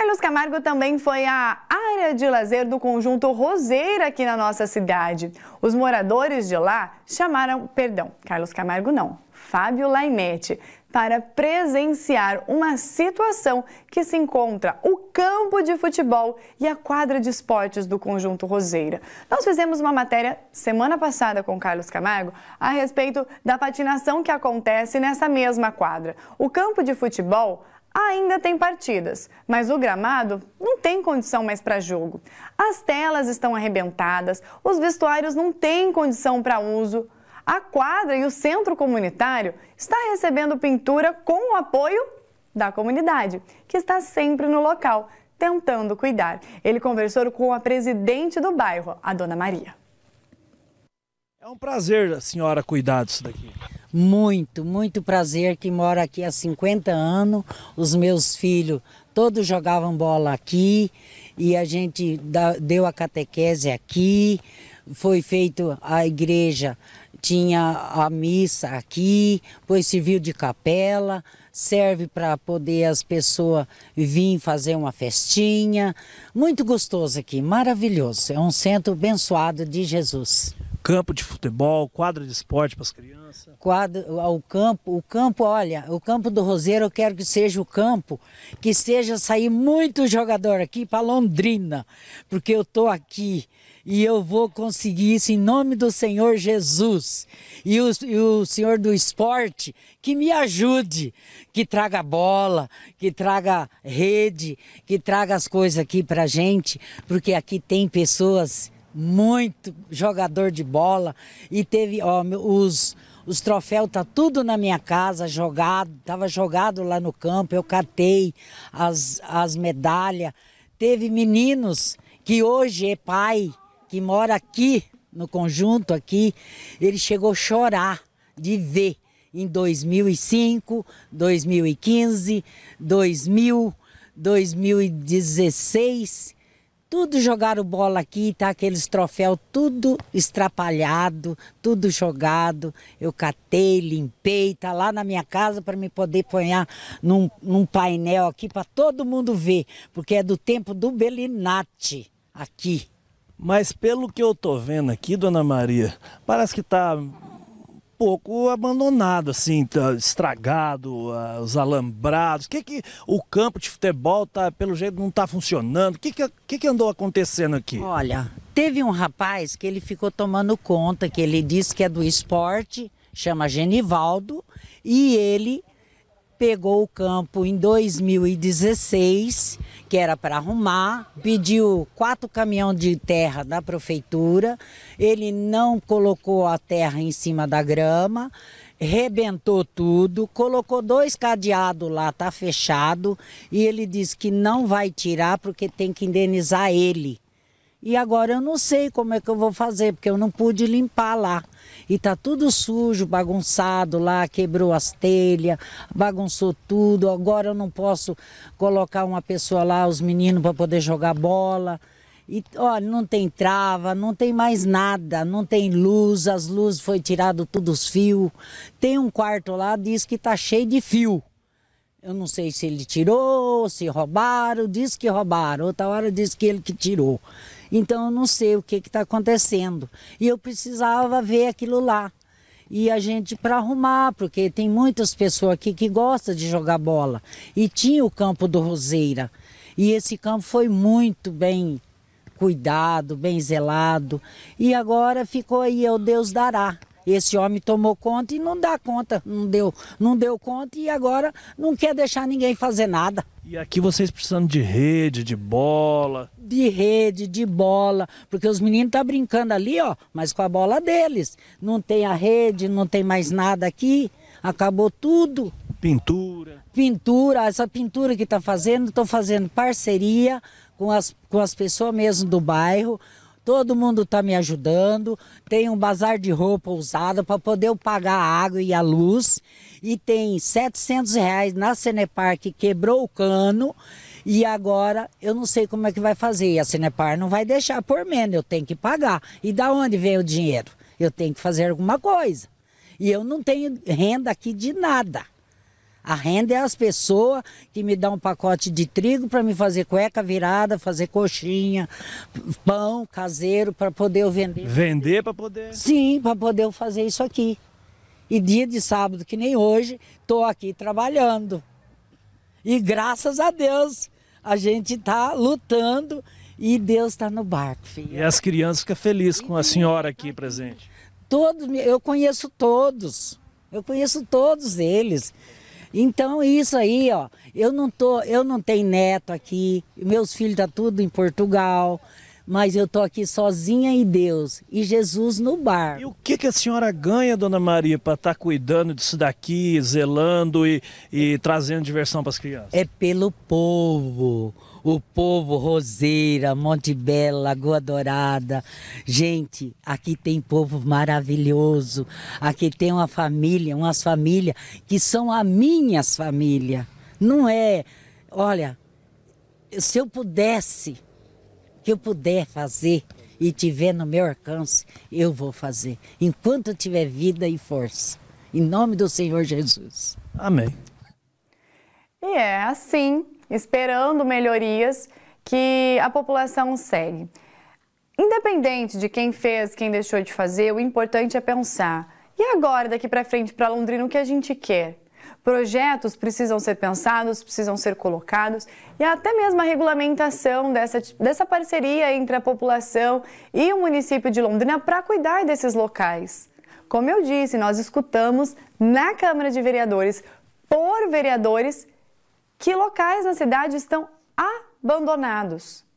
Carlos Camargo também foi à área de lazer do conjunto Roseira aqui na nossa cidade. Os moradores de lá chamaram, perdão, Carlos Camargo não, Fábio Laimete, para presenciar uma situação que se encontra o campo de futebol e a quadra de esportes do conjunto Roseira. Nós fizemos uma matéria semana passada com Carlos Camargo a respeito da patinação que acontece nessa mesma quadra. O campo de futebol Ainda tem partidas, mas o gramado não tem condição mais para jogo. As telas estão arrebentadas, os vestuários não têm condição para uso. A quadra e o centro comunitário está recebendo pintura com o apoio da comunidade, que está sempre no local, tentando cuidar. Ele conversou com a presidente do bairro, a dona Maria. É um prazer senhora cuidar disso daqui. Muito, muito prazer que moro aqui há 50 anos. Os meus filhos todos jogavam bola aqui e a gente deu a catequese aqui. Foi feito a igreja, tinha a missa aqui, pois serviu de capela, serve para poder as pessoas vir fazer uma festinha. Muito gostoso aqui, maravilhoso. É um centro abençoado de Jesus. Campo de futebol, quadra de esporte para as crianças ao campo. O campo, olha, o campo do Roseiro, eu quero que seja o campo que seja sair muito jogador aqui para Londrina, porque eu tô aqui e eu vou conseguir isso em nome do Senhor Jesus. E o, e o Senhor do esporte que me ajude, que traga bola, que traga rede, que traga as coisas aqui para gente, porque aqui tem pessoas muito jogador de bola e teve ó, os os troféus tá tudo na minha casa, jogado, tava jogado lá no campo, eu catei as, as medalhas. Teve meninos que hoje é pai, que mora aqui no conjunto aqui, ele chegou a chorar de ver em 2005, 2015, 2000, 2016 tudo jogaram bola aqui, tá aqueles troféus tudo estrapalhado, tudo jogado. Eu catei, limpei, tá lá na minha casa para me poder ponhar num, num painel aqui para todo mundo ver, porque é do tempo do Belinati aqui. Mas pelo que eu tô vendo aqui, dona Maria, parece que tá pouco abandonado, assim, tá estragado, uh, os alambrados. O que que o campo de futebol tá, pelo jeito não está funcionando? O que que, que que andou acontecendo aqui? Olha, teve um rapaz que ele ficou tomando conta, que ele disse que é do esporte, chama Genivaldo, e ele pegou o campo em 2016, que era para arrumar, pediu quatro caminhões de terra da prefeitura, ele não colocou a terra em cima da grama, rebentou tudo, colocou dois cadeados lá, tá fechado, e ele disse que não vai tirar porque tem que indenizar ele. E agora eu não sei como é que eu vou fazer, porque eu não pude limpar lá. E tá tudo sujo, bagunçado lá, quebrou as telhas, bagunçou tudo. Agora eu não posso colocar uma pessoa lá, os meninos, para poder jogar bola. E olha, não tem trava, não tem mais nada, não tem luz, as luzes foi tirado todos os fios. Tem um quarto lá, diz que tá cheio de fio. Eu não sei se ele tirou, se roubaram, diz que roubaram, outra hora diz que ele que tirou. Então eu não sei o que está acontecendo. E eu precisava ver aquilo lá. E a gente para arrumar, porque tem muitas pessoas aqui que gostam de jogar bola. E tinha o campo do Roseira. E esse campo foi muito bem cuidado, bem zelado. E agora ficou aí, é o Deus dará. Esse homem tomou conta e não dá conta, não deu, não deu conta e agora não quer deixar ninguém fazer nada. E aqui vocês precisando de rede, de bola. De rede, de bola, porque os meninos estão tá brincando ali, ó, mas com a bola deles. Não tem a rede, não tem mais nada aqui, acabou tudo. Pintura. Pintura, essa pintura que está fazendo, estou fazendo parceria com as, com as pessoas mesmo do bairro. Todo mundo está me ajudando. Tem um bazar de roupa usada para poder eu pagar a água e a luz. E tem 700 reais na Cenepar que quebrou o cano. E agora eu não sei como é que vai fazer. E a Cenepar não vai deixar por menos, eu tenho que pagar. E da onde vem o dinheiro? Eu tenho que fazer alguma coisa. E eu não tenho renda aqui de nada. A renda é as pessoas que me dão um pacote de trigo para me fazer cueca virada, fazer coxinha, pão caseiro para poder eu vender. Vender para poder? Sim, para poder eu fazer isso aqui. E dia de sábado, que nem hoje, estou aqui trabalhando. E graças a Deus, a gente está lutando e Deus está no barco, filho. E as crianças ficam felizes com a senhora tá aqui presente? Todos, eu conheço todos. Eu conheço todos eles. Então isso aí, ó, eu não tô, eu não tenho neto aqui, meus filhos tá tudo em Portugal mas eu tô aqui sozinha e Deus e Jesus no bar. E o que, que a senhora ganha, dona Maria, para estar tá cuidando disso daqui, zelando e, e trazendo diversão para as crianças? É pelo povo. O povo, Roseira, Monte Belo, Lagoa Dourada. Gente, aqui tem povo maravilhoso. Aqui tem uma família, umas famílias que são a minhas famílias. Não é. Olha, se eu pudesse que eu puder fazer e tiver no meu alcance, eu vou fazer, enquanto tiver vida e força. Em nome do Senhor Jesus. Amém. E é assim, esperando melhorias, que a população segue. Independente de quem fez, quem deixou de fazer, o importante é pensar. E agora, daqui para frente, para Londrina, o que a gente quer? projetos precisam ser pensados, precisam ser colocados e até mesmo a regulamentação dessa, dessa parceria entre a população e o município de Londrina para cuidar desses locais. Como eu disse, nós escutamos na Câmara de Vereadores, por vereadores, que locais na cidade estão abandonados.